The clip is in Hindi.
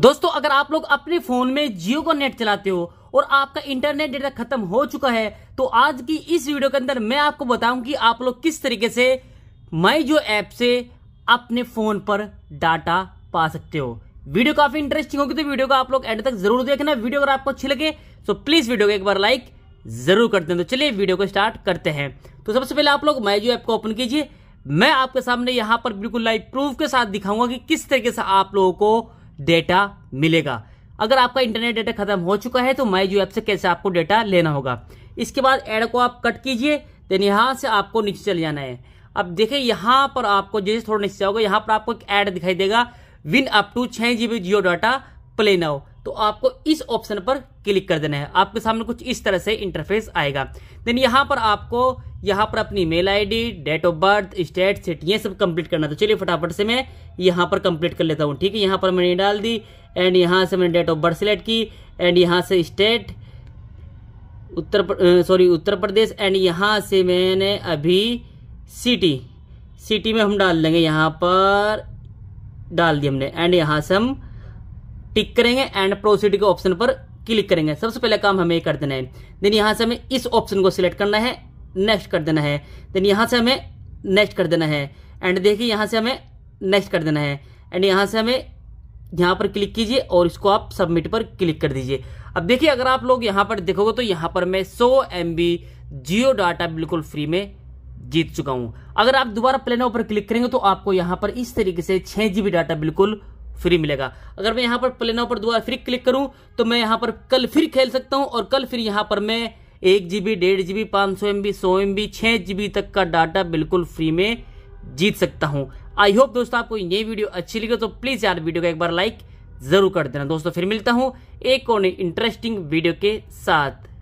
दोस्तों अगर आप लोग अपने फोन में जियो का नेट चलाते हो और आपका इंटरनेट डेटा खत्म हो चुका है तो आज की इस वीडियो के अंदर मैं आपको बताऊं कि आप लोग किस तरीके से माई जो ऐप से अपने फोन पर डाटा पा सकते हो वीडियो काफी इंटरेस्टिंग होगी तो वीडियो को आप लोग एंड तक जरूर देखना वीडियो अगर आपको अच्छी लगे तो प्लीज वीडियो को एक बार लाइक जरूर कर दें तो चलिए वीडियो को स्टार्ट करते हैं तो सबसे पहले आप लोग माई जो ऐप को ओपन कीजिए मैं आपके सामने यहां पर बिल्कुल लाइव प्रूफ के साथ दिखाऊंगा कि किस तरीके से आप लोगों को डेटा मिलेगा अगर आपका इंटरनेट डेटा खत्म हो चुका है तो माई जी ऐप से कैसे आपको डेटा लेना होगा इसके बाद एड को आप कट कीजिए देन यहां से आपको नीचे चले जाना है अब देखिए यहां पर आपको जैसे थोड़ा नीचे होगा यहां पर आपको एक एड दिखाई देगा विन अप टू छह GB Jio data play now तो आपको इस ऑप्शन पर क्लिक कर देना है आपके सामने कुछ इस तरह से इंटरफेस आएगा देन यहाँ पर आपको यहाँ पर अपनी mail ID, date of birth state set ये सब कंप्लीट करना तो चलिए फटाफट से मैं यहाँ पर कंप्लीट कर लेता हूँ ठीक है यहाँ पर मैंने डाल दी एंड यहाँ से मैंने डेट ऑफ बर्थ सेलेक्ट की एंड यहाँ से state Uttar sorry Uttar Pradesh and यहाँ से मैंने अभी सिटी सिटी में हम डाल लेंगे यहाँ पर डाल दी हमने एंड यहाँ से हम टिक करेंगे एंड प्रोसीड के ऑप्शन पर क्लिक करेंगे सबसे पहले काम हमें कर देना है देन यहां से हमें इस ऑप्शन को सिलेक्ट करना है नेक्स्ट कर देना है देन यहां से हमें नेक्स्ट कर देना है एंड देखिए यहां से हमें नेक्स्ट कर देना है एंड यहां से हमें यहां पर क्लिक कीजिए और इसको आप सबमिट पर क्लिक कर दीजिए अब देखिए अगर आप लोग यहां पर देखोगे तो यहां पर मैं 100 एम जियो डाटा बिल्कुल फ्री में जीत चुका हूं अगर आप दोबारा प्लेनो पर क्लिक करेंगे तो आपको यहां पर इस तरीके से छह जीबी डाटा बिल्कुल फ्री मिलेगा अगर मैं यहाँ पर प्ले पर दोबारा फिर क्लिक करूँ तो मैं यहाँ पर कल फिर खेल सकता हूँ और कल फिर यहाँ पर मैं एक जी बी डेढ़ जी बी पाँच सौ एम बी सौ एम बी छः जी बी तक का डाटा बिल्कुल फ्री में जीत सकता हूँ आई होप दोस्तों आपको ये वीडियो अच्छी लगे तो प्लीज़ यार वीडियो का एक बार लाइक ज़रूर कर देना दोस्तों फिर मिलता हूँ एक और इंटरेस्टिंग वीडियो के साथ